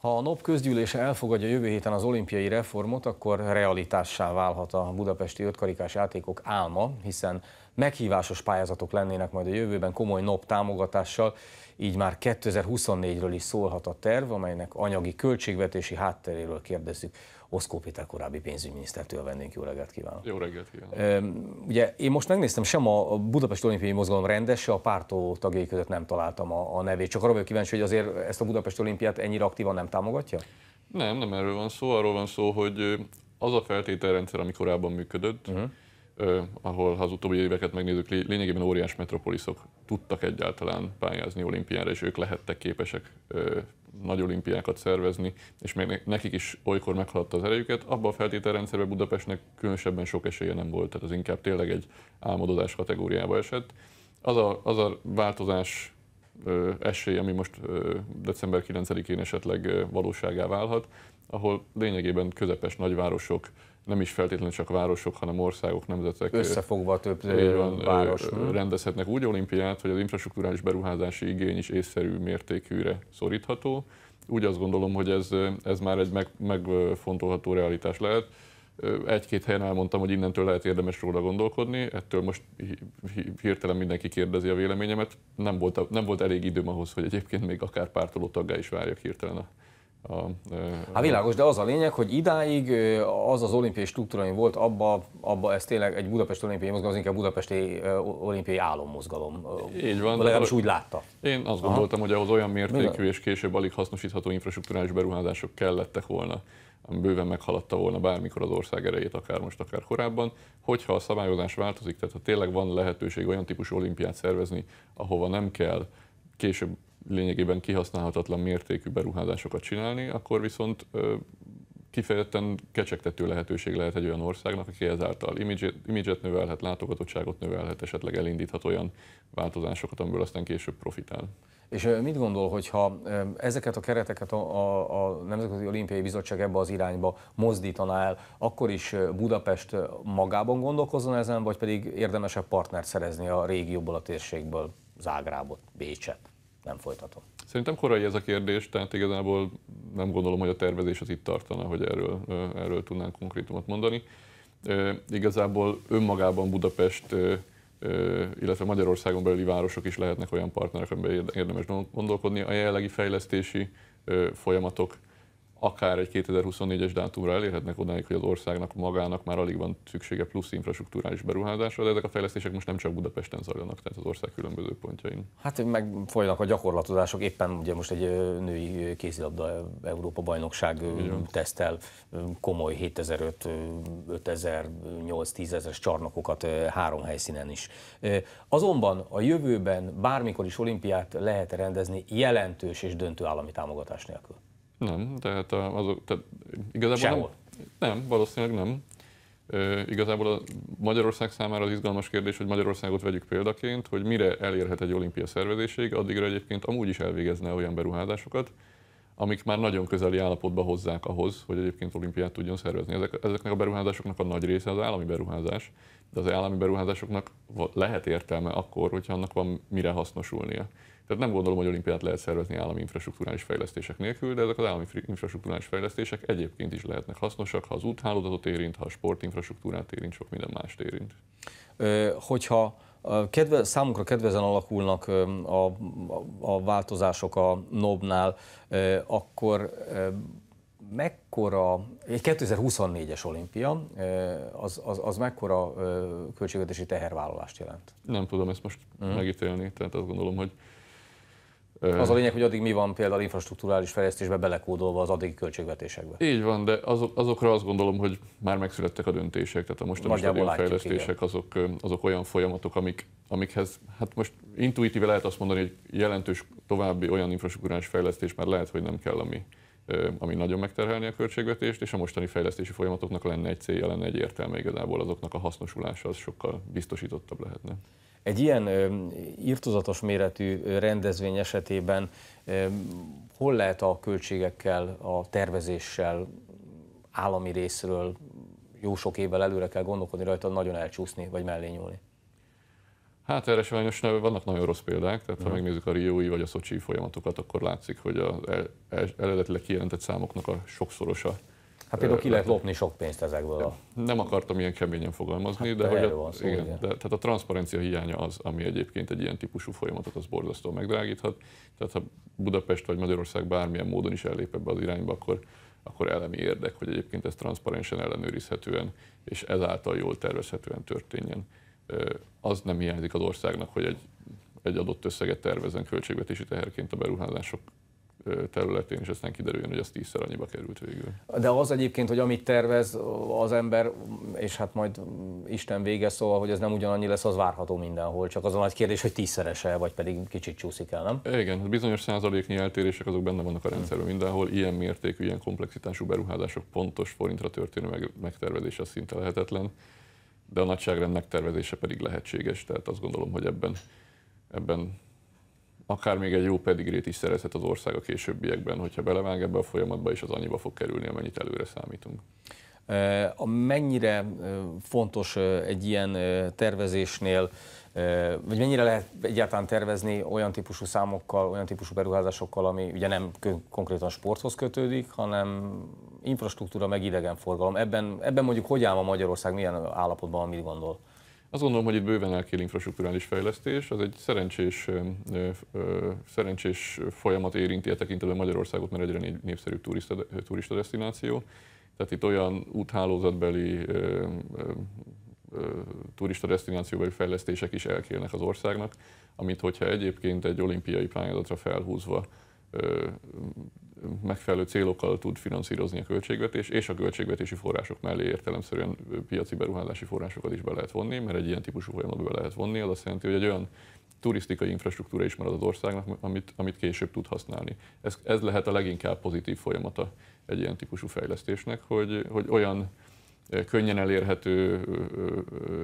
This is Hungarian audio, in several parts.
Ha a NOP közgyűlése elfogadja jövő héten az olimpiai reformot, akkor realitássá válhat a budapesti ötkarikás játékok álma, hiszen meghívásos pályázatok lennének majd a jövőben komoly NOP támogatással, így már 2024-ről is szólhat a terv, amelynek anyagi költségvetési hátteréről kérdezzük Oszkó Péter korábbi pénzügyminisztertől vennénk. Jó reggelt kívánok! Jó reggelt kívánok! Ugye én most megnéztem, sem a Budapest Olimpiai Mozgalom rendes, se a pártó tagjai között nem találtam a, a nevét. Csak arra vagyok kíváncsi, hogy azért ezt a Budapest olimpiát ennyire aktívan nem támogatja? Nem, nem erről van szó. Arról van szó, hogy az a feltételrendszer, ami korábban működött, uh-huh ahol ha az utóbbi éveket megnézzük, lényegében óriás metropoliszok tudtak egyáltalán pályázni olimpiára, és ők lehettek képesek nagy olimpiákat szervezni, és még nekik is olykor meghaladta az erejüket. Abban a feltételrendszerben Budapestnek különösebben sok esélye nem volt, tehát az inkább tényleg egy álmodozás kategóriába esett. Az a, az a változás esély, ami most december 9-én esetleg valóságá válhat, ahol lényegében közepes nagyvárosok nem is feltétlenül csak városok, hanem országok, nemzetek. Összefogva több van, város. Hm? Rendezhetnek úgy olimpiát, hogy az infrastruktúrális beruházási igény is észszerű mértékűre szorítható. Úgy azt gondolom, hogy ez, ez már egy meg, megfontolható realitás lehet. Egy-két helyen elmondtam, hogy innentől lehet érdemes róla gondolkodni, ettől most hirtelen mindenki kérdezi a véleményemet. Nem volt, nem volt elég időm ahhoz, hogy egyébként még akár pártoló taggá is várjak hirtelen a a, hát világos, de az a lényeg, hogy idáig az az olimpiai ami volt, abba, abba ez tényleg egy Budapest olimpiai mozgalom, az inkább budapesti olimpiai álommozgalom. Így van. Legalábbis úgy látta. Én azt Aha. gondoltam, hogy ahhoz olyan mértékű és később alig hasznosítható infrastruktúrális beruházások kellettek volna, ami bőven meghaladta volna bármikor az ország erejét, akár most, akár korábban, hogyha a szabályozás változik, tehát ha tényleg van lehetőség olyan típusú olimpiát szervezni, ahova nem kell később lényegében kihasználhatatlan mértékű beruházásokat csinálni, akkor viszont kifejezetten kecsegtető lehetőség lehet egy olyan országnak, aki ezáltal imidzset növelhet, látogatottságot növelhet, esetleg elindíthat olyan változásokat, amiből aztán később profitál. És mit gondol, hogyha ezeket a kereteket a, a, a Nemzetközi Olimpiai Bizottság ebbe az irányba mozdítaná el, akkor is Budapest magában gondolkozzon ezen, vagy pedig érdemesebb partnert szerezni a régióból, a térségből, Zágrábot, Bécset? nem folytatom. Szerintem korai ez a kérdés, tehát igazából nem gondolom, hogy a tervezés az itt tartana, hogy erről, erről tudnánk konkrétumot mondani. Igazából önmagában Budapest, illetve Magyarországon belüli városok is lehetnek olyan partnerek, amiben érdemes gondolkodni. A jelenlegi fejlesztési folyamatok akár egy 2024-es dátumra elérhetnek odáig, hogy az országnak magának már alig van szüksége plusz infrastruktúrális beruházásra, de ezek a fejlesztések most nem csak Budapesten zajlanak, tehát az ország különböző pontjain. Hát meg folynak a gyakorlatozások, éppen ugye most egy női kézilabda Európa bajnokság Igen. tesztel komoly 7500, 5000, 8 10 csarnokokat három helyszínen is. Azonban a jövőben bármikor is olimpiát lehet rendezni jelentős és döntő állami támogatás nélkül. Nem, tehát azok, tehát igazából Sehol. nem, nem, valószínűleg nem. E, igazából a Magyarország számára az izgalmas kérdés, hogy Magyarországot vegyük példaként, hogy mire elérhet egy olimpia szervezéség, addigra egyébként amúgy is elvégezne olyan beruházásokat, amik már nagyon közeli állapotba hozzák ahhoz, hogy egyébként olimpiát tudjon szervezni. Ezek, ezeknek a beruházásoknak a nagy része az állami beruházás, de az állami beruházásoknak lehet értelme akkor, hogyha annak van mire hasznosulnia. Tehát nem gondolom, hogy olimpiát lehet szervezni állami infrastruktúrális fejlesztések nélkül, de ezek az állami infrastruktúrális fejlesztések egyébként is lehetnek hasznosak, ha az úthálózatot érint, ha a sportinfrastruktúrát érint, sok minden mást érint. Ö, hogyha Kedve, számunkra kedvezen alakulnak a, a, a változások a NOB-nál, akkor mekkora, egy 2024-es olimpia, az, az, az mekkora költségvetési tehervállalást jelent? Nem tudom ezt most uh-huh. megítélni, tehát azt gondolom, hogy az a lényeg, hogy addig mi van például infrastruktúrális fejlesztésbe belekódolva az addigi költségvetésekbe. Így van, de azok, azokra azt gondolom, hogy már megszülettek a döntések, tehát a mostani fejlesztések, azok, azok olyan folyamatok, amik, amikhez, hát most intuitíve lehet azt mondani, hogy jelentős további olyan infrastruktúrális fejlesztés már lehet, hogy nem kell, ami, ami nagyon megterhelni a költségvetést, és a mostani fejlesztési folyamatoknak lenne egy célja, lenne egy értelme igazából, azoknak a hasznosulása az sokkal biztosítottabb lehetne. Egy ilyen írtozatos méretű rendezvény esetében hol lehet a költségekkel, a tervezéssel, állami részről jó sok évvel előre kell gondolkodni rajta, nagyon elcsúszni vagy mellé nyúlni? Hát erre sajnos vannak nagyon rossz példák, tehát ha mhm. megnézzük a Riói vagy a Szocsi folyamatokat, akkor látszik, hogy az eredetileg kijelentett számoknak a sokszorosa Hát például ki lehet lopni sok pénzt ezekből. A... Nem akartam ilyen keményen fogalmazni, hát, de, hogy a, szó, igen, igen. de tehát a transzparencia hiánya az, ami egyébként egy ilyen típusú folyamatot az borzasztó megdrágíthat. Tehát ha Budapest vagy Magyarország bármilyen módon is ellép ebbe az irányba, akkor akkor elemi érdek, hogy egyébként ez transzparensen ellenőrizhetően és ezáltal jól tervezhetően történjen. Az nem hiányzik az országnak, hogy egy, egy adott összeget tervezzen költségvetési teherként a beruházások területén, és aztán kiderüljön, hogy az tízszer annyiba került végül. De az egyébként, hogy amit tervez az ember, és hát majd Isten vége, szóval, hogy ez nem ugyanannyi lesz, az várható mindenhol, csak az a nagy kérdés, hogy tízszerese, vagy pedig kicsit csúszik el, nem? Igen, bizonyos százaléknyi eltérések azok benne vannak a rendszerben mindenhol, ilyen mértékű, ilyen komplexitású beruházások pontos forintra történő meg, megtervezése szinte lehetetlen, de a nagyságrend megtervezése pedig lehetséges, tehát azt gondolom, hogy ebben, ebben akár még egy jó pedigrét is szerezhet az ország a későbbiekben, hogyha belevág ebbe a folyamatba, és az annyiba fog kerülni, amennyit előre számítunk. A mennyire fontos egy ilyen tervezésnél, vagy mennyire lehet egyáltalán tervezni olyan típusú számokkal, olyan típusú beruházásokkal, ami ugye nem konkrétan sporthoz kötődik, hanem infrastruktúra meg idegenforgalom. Ebben, ebben mondjuk hogy áll a Magyarország, milyen állapotban, mit gondol? Azt gondolom, hogy itt bőven elkél infrastruktúrális fejlesztés, az egy szerencsés, szerencsés folyamat érinti a e tekintetben Magyarországot, mert egyre népszerűbb turista, turista destináció. Tehát itt olyan úthálózatbeli, turista destinációbeli fejlesztések is elkélnek az országnak, amit hogyha egyébként egy olimpiai pályázatra felhúzva megfelelő célokkal tud finanszírozni a költségvetés, és a költségvetési források mellé értelemszerűen piaci beruházási forrásokat is be lehet vonni, mert egy ilyen típusú folyamat be lehet vonni, az azt jelenti, hogy egy olyan turisztikai infrastruktúra is marad az országnak, amit, amit később tud használni. Ez, ez lehet a leginkább pozitív folyamata egy ilyen típusú fejlesztésnek, hogy, hogy olyan könnyen elérhető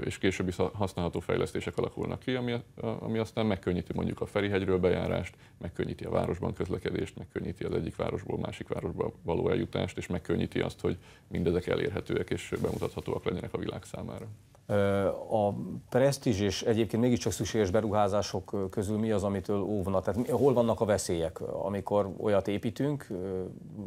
és későbbi használható fejlesztések alakulnak ki, ami, ami aztán megkönnyíti mondjuk a Ferihegyről bejárást, megkönnyíti a városban közlekedést, megkönnyíti az egyik városból másik városba való eljutást, és megkönnyíti azt, hogy mindezek elérhetőek és bemutathatóak legyenek a világ számára. A presztízs és egyébként mégiscsak szükséges beruházások közül mi az, amitől óvna? Tehát hol vannak a veszélyek, amikor olyat építünk,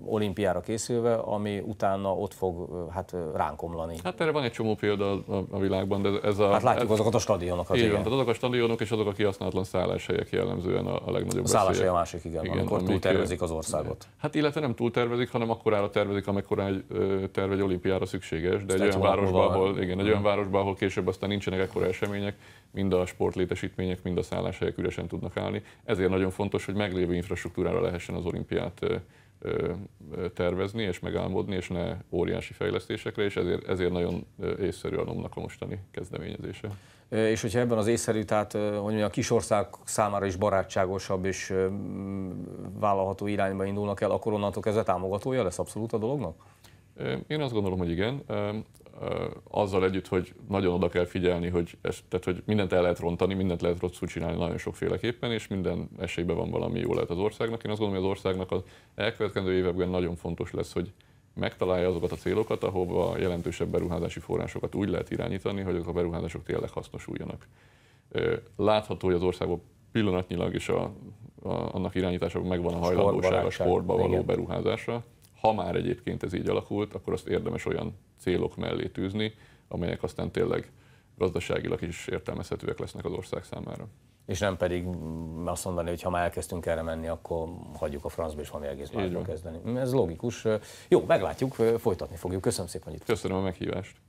olimpiára készülve, ami utána ott fog hát, ránkomlani? Hát erre van egy csomó példa a, világban, de ez a... Hát látjuk ez, azokat a stadionokat. Igen, igen, tehát azok a stadionok és azok a kihasználatlan szálláshelyek jellemzően a, a legnagyobb a szálláshely a másik, igen, igen amikor túltervezik az országot. Hát illetve nem túltervezik, hanem akkorára tervezik, amikor egy terve egy olimpiára szükséges, de egy, olyan városban, ahol, igen, egy olyan mm. városban, ahol hónappal később aztán nincsenek ekkora események, mind a sportlétesítmények, mind a szálláshelyek üresen tudnak állni. Ezért nagyon fontos, hogy meglévő infrastruktúrára lehessen az olimpiát tervezni és megálmodni, és ne óriási fejlesztésekre, és ezért, ezért nagyon észszerű a nomnak a mostani kezdeményezése. És hogyha ebben az észszerű, tehát hogy mondjam, a ország számára is barátságosabb és vállalható irányba indulnak el, akkor onnantól kezdve támogatója lesz abszolút a dolognak? Én azt gondolom, hogy igen azzal együtt, hogy nagyon oda kell figyelni, hogy, ez, tehát, hogy mindent el lehet rontani, mindent lehet rosszul csinálni nagyon sokféleképpen, és minden esélyben van valami jó lehet az országnak. Én azt gondolom, hogy az országnak az elkövetkező években nagyon fontos lesz, hogy megtalálja azokat a célokat, ahova jelentősebb beruházási forrásokat úgy lehet irányítani, hogy azok a beruházások tényleg hasznosuljanak. Látható, hogy az országban pillanatnyilag is a, a, annak irányításában megvan a hajlandóság a sportba való beruházásra ha már egyébként ez így alakult, akkor azt érdemes olyan célok mellé tűzni, amelyek aztán tényleg gazdaságilag is értelmezhetőek lesznek az ország számára. És nem pedig mm, azt mondani, hogy ha már elkezdtünk erre menni, akkor hagyjuk a francba és valami egész másra kezdeni. Ez logikus. Jó, meglátjuk, folytatni fogjuk. Köszönöm szépen, hogy itt Köszönöm a meghívást.